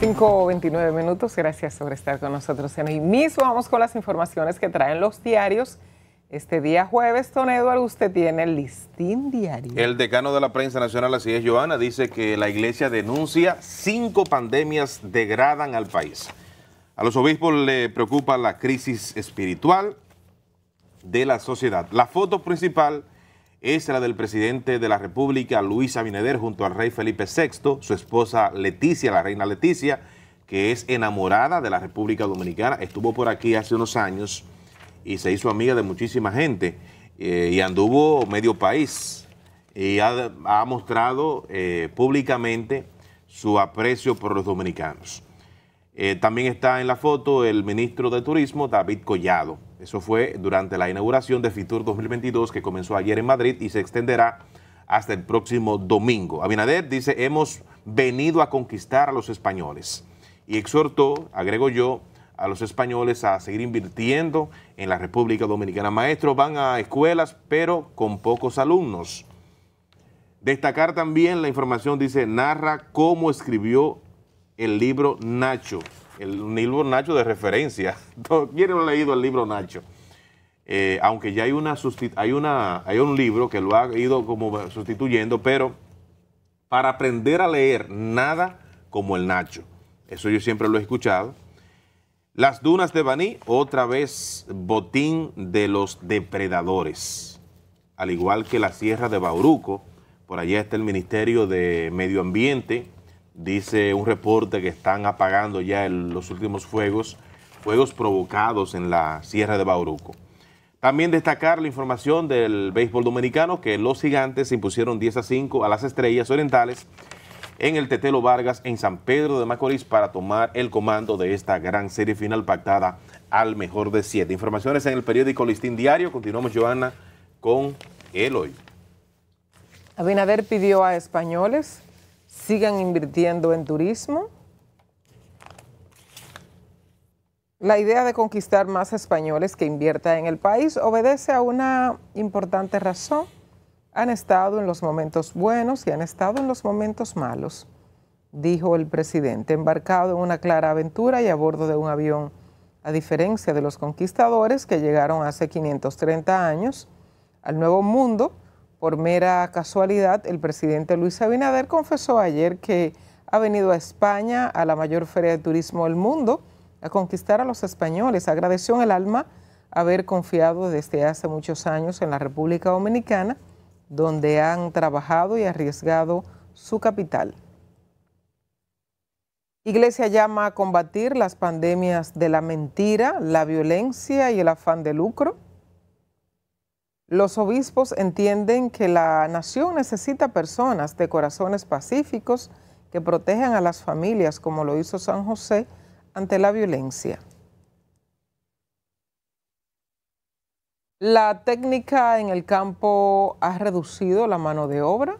5.29 minutos, gracias por estar con nosotros en el mismo. Vamos con las informaciones que traen los diarios. Este día jueves, don Eduardo, usted tiene el listín diario. El decano de la prensa nacional, así es, Joana, dice que la iglesia denuncia cinco pandemias degradan al país. A los obispos le preocupa la crisis espiritual de la sociedad. La foto principal es la del presidente de la República, Luis Abinader, junto al rey Felipe VI, su esposa Leticia, la reina Leticia, que es enamorada de la República Dominicana. Estuvo por aquí hace unos años y se hizo amiga de muchísima gente eh, y anduvo medio país y ha, mostrado eh, públicamente su aprecio por los dominicanos. Eh, también está en la foto el ministro de Turismo, David Collado. Eso fue durante la inauguración de FITUR 2022 que comenzó ayer en Madrid y se extenderá hasta el próximo domingo. Abinader dice, hemos venido a conquistar a los españoles. Y exhortó, agrego yo, a los españoles a seguir invirtiendo en la República Dominicana. Maestros van a escuelas, pero con pocos alumnos. Destacar también la información, dice, narra cómo escribió el libro Nacho el, libro Nacho de referencia. ¿Quién ha leído el libro Nacho? Eh, aunque ya hay una, hay una hay un libro que lo ha ido como sustituyendo, pero para aprender a leer nada como el Nacho. Eso yo siempre lo he escuchado. Las dunas de Baní, otra vez botín de los depredadores. Al igual que la sierra de Bauruco, por allá está el Ministerio de Medio Ambiente, Dice un reporte que están apagando ya los últimos fuegos, fuegos provocados en la Sierra de Bauruco. También destacar la información del béisbol dominicano que los gigantes se impusieron 10 a 5 a las estrellas orientales en el Tetelo Vargas en San Pedro de Macorís para tomar el comando de esta gran serie final pactada al mejor de siete. Informaciones en el periódico Listín Diario. Continuamos, Joana, con el hoy. Abinader pidió a españoles sigan invirtiendo en turismo. La idea de conquistar más españoles que invierta en el país obedece a una importante razón. Han estado en los momentos buenos y han estado en los momentos malos, dijo el presidente, embarcado en una clara aventura y a bordo de un avión. A diferencia de los conquistadores que llegaron hace 530 años al Nuevo Mundo, por mera casualidad, el presidente Luis Abinader confesó ayer que ha venido a España, a la mayor feria de turismo del mundo, a conquistar a los españoles. Agradeció en el alma haber confiado desde hace muchos años en la República Dominicana, donde han trabajado y arriesgado su capital. Iglesia llama a combatir las pandemias de la mentira, la violencia y el afán de lucro. Los obispos entienden que la nación necesita personas de corazones pacíficos que protejan a las familias como lo hizo San José ante la violencia. La técnica en el campo ha reducido la mano de obra.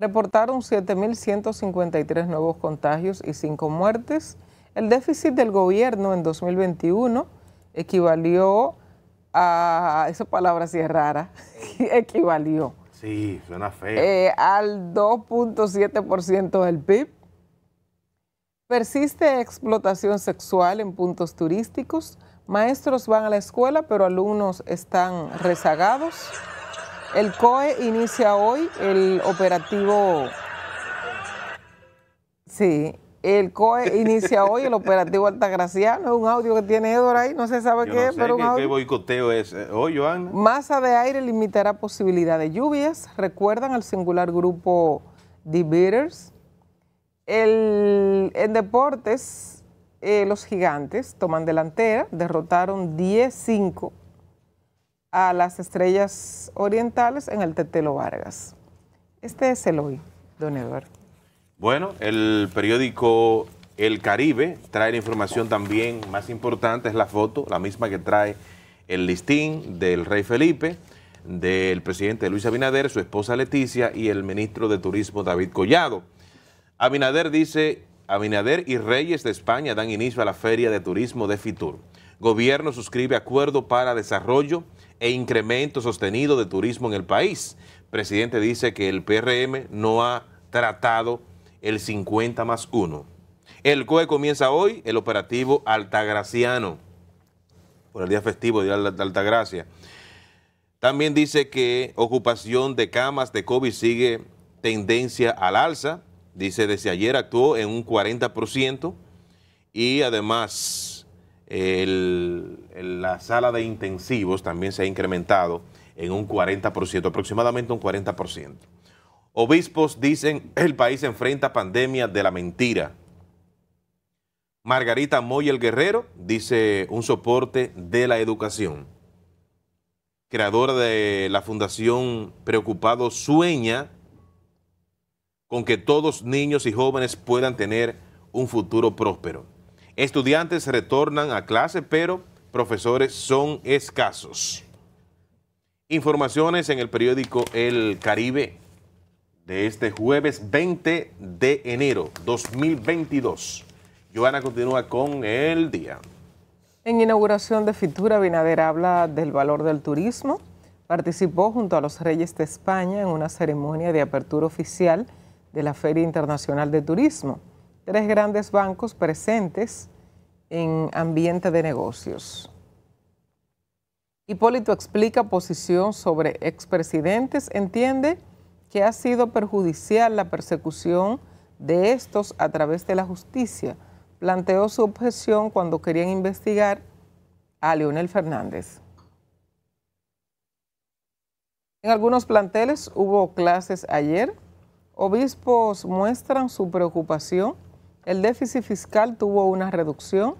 Reportaron 7.153 nuevos contagios y 5 muertes. El déficit del gobierno en 2021 equivalió a a, ah, esa palabra sí es rara, equivalió. Sí, suena feo. Eh, al 2.7% del PIB. Persiste explotación sexual en puntos turísticos. Maestros van a la escuela, pero alumnos están rezagados. El COE inicia hoy el operativo. Sí, el COE inicia hoy el operativo Altagraciano, es un audio que tiene Edward ahí, no se sabe qué pero audio. boicoteo es eh, hoy, Masa de aire limitará posibilidad de lluvias, recuerdan al singular grupo The Beaters en deportes, eh, los gigantes toman delantera, derrotaron 10-5 a las estrellas orientales en el Tetelo Vargas. Este es el hoy, don Edward. Bueno, el periódico El Caribe trae la información también más importante, es la foto, la misma que trae el listín del rey Felipe, del presidente Luis Abinader, su esposa Leticia y el ministro de Turismo David Collado. Abinader dice, Abinader y Reyes de España dan inicio a la Feria de Turismo de Fitur. Gobierno suscribe acuerdo para desarrollo e incremento sostenido de turismo en el país. Presidente dice que el PRM no ha tratado el 50 más 1. El COE comienza hoy el operativo Altagraciano, por el día festivo de Altagracia. También dice que ocupación de camas de COVID sigue tendencia al alza. Dice, desde ayer actuó en un 40% y además la sala de intensivos también se ha incrementado en un 40%, aproximadamente un 40%. Obispos dicen el país enfrenta pandemia de la mentira. Margarita Moyel Guerrero dice un soporte de la educación. Creadora de la Fundación Preocupado sueña con que todos niños y jóvenes puedan tener un futuro próspero. Estudiantes retornan a clase, pero profesores son escasos. Informaciones en el periódico El Caribe de este jueves 20 de enero 2022. Joana continúa con el día. En inauguración de Fitura, Binader habla del valor del turismo. Participó junto a los Reyes de España en una ceremonia de apertura oficial de la Feria Internacional de Turismo. Tres grandes bancos presentes en ambiente de negocios. Hipólito explica posición sobre expresidentes, entiende que ha sido perjudicial la persecución de estos a través de la justicia. Planteó su objeción cuando querían investigar a Leonel Fernández. En algunos planteles hubo clases ayer. Obispos muestran su preocupación. El déficit fiscal tuvo una reducción.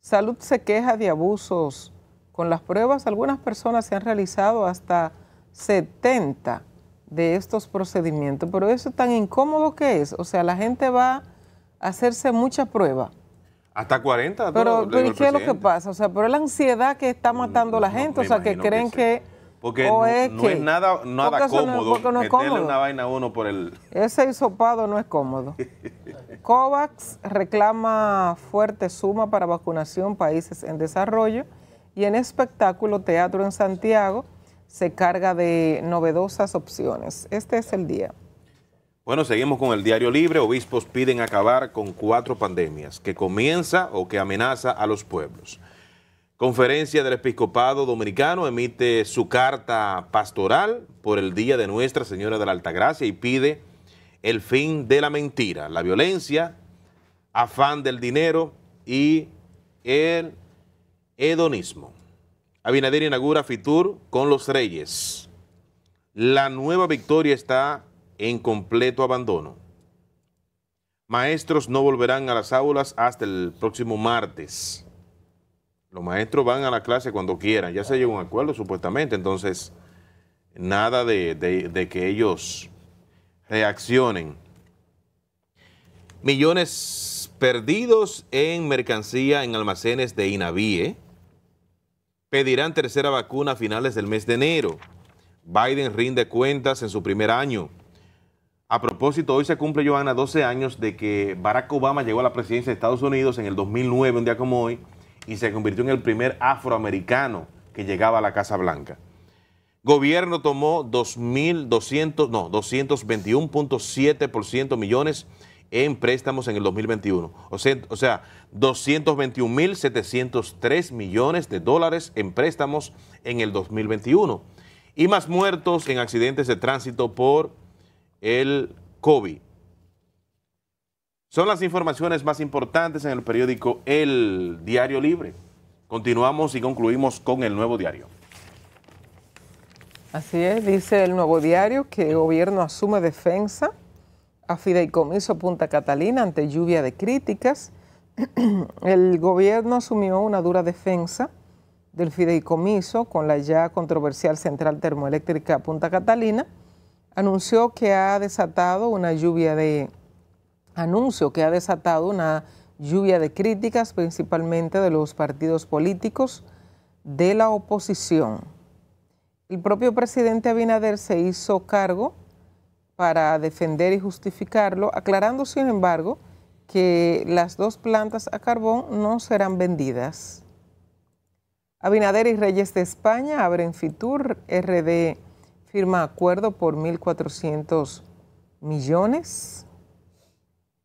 Salud se queja de abusos. Con las pruebas, algunas personas se han realizado hasta 70 de estos procedimientos, pero eso es tan incómodo que es. O sea, la gente va a hacerse mucha prueba. Hasta 40. Pero, pero qué es lo que pasa? O sea, pero la ansiedad que está mm, matando la gente, o sea, que creen que... no, es nada, nada cómodo no es cómodo. vaina uno por el... Ese hisopado no es cómodo. COVAX reclama fuerte suma para vacunación países en desarrollo y en espectáculo Teatro en Santiago se carga de novedosas opciones. Este es el día. Bueno, seguimos con el Diario Libre. Obispos piden acabar con cuatro pandemias que comienza o que amenaza a los pueblos. Conferencia del Episcopado Dominicano emite su carta pastoral por el Día de Nuestra Señora de la Altagracia y pide el fin de la mentira, la violencia, afán del dinero y el hedonismo. Abinader inaugura Fitur con los Reyes. La nueva victoria está en completo abandono. Maestros no volverán a las aulas hasta el próximo martes. Los maestros van a la clase cuando quieran. Ya se llegó a un acuerdo supuestamente. Entonces, nada de, de que ellos reaccionen. Millones perdidos en mercancía en almacenes de INAVIE pedirán tercera vacuna a finales del mes de enero. Biden rinde cuentas en su primer año. A propósito, hoy se cumple, Johanna, 12 años de que Barack Obama llegó a la presidencia de Estados Unidos en el 2009, un día como hoy, y se convirtió en el primer afroamericano que llegaba a la Casa Blanca. Gobierno tomó 2.200, no, 221.7% millones en préstamos en el 2021. O sea, 221.703 millones de dólares en préstamos en el 2021. Y más muertos en accidentes de tránsito por el COVID. Son las informaciones más importantes en el periódico El Diario Libre. Continuamos y concluimos con el nuevo diario. Así es, dice el nuevo diario que el gobierno asume defensa a Fideicomiso Punta Catalina ante lluvia de críticas. El gobierno asumió una dura defensa del fideicomiso con la ya controversial central termoeléctrica Punta Catalina. Anunció que ha desatado una lluvia de anuncio que ha desatado una lluvia de críticas principalmente de los partidos políticos de la oposición. El propio presidente Abinader se hizo cargo para defender y justificarlo, aclarando, sin embargo, que las dos plantas a carbón no serán vendidas. Abinader y Reyes de España abren Fitur, RD firma acuerdo por 1.400 millones.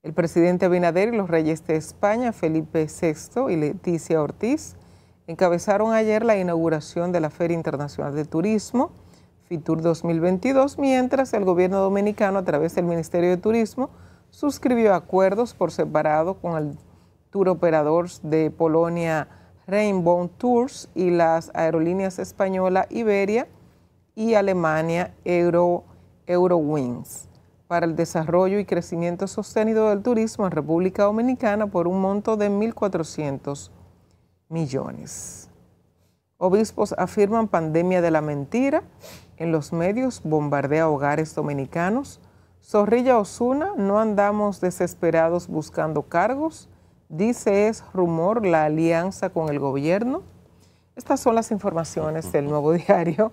El presidente Abinader y los reyes de España, Felipe VI y Leticia Ortiz, encabezaron ayer la inauguración de la Feria Internacional de Turismo, FITUR 2022, mientras el gobierno dominicano, a través del Ministerio de Turismo, suscribió acuerdos por separado con el tour operador de Polonia Rainbow Tours y las aerolíneas española Iberia y Alemania Euro, Eurowings para el desarrollo y crecimiento sostenido del turismo en República Dominicana por un monto de 1.400 millones. Obispos afirman pandemia de la mentira. En los medios bombardea hogares dominicanos. Zorrilla Osuna, no andamos desesperados buscando cargos. Dice es rumor la alianza con el gobierno. Estas son las informaciones del nuevo diario.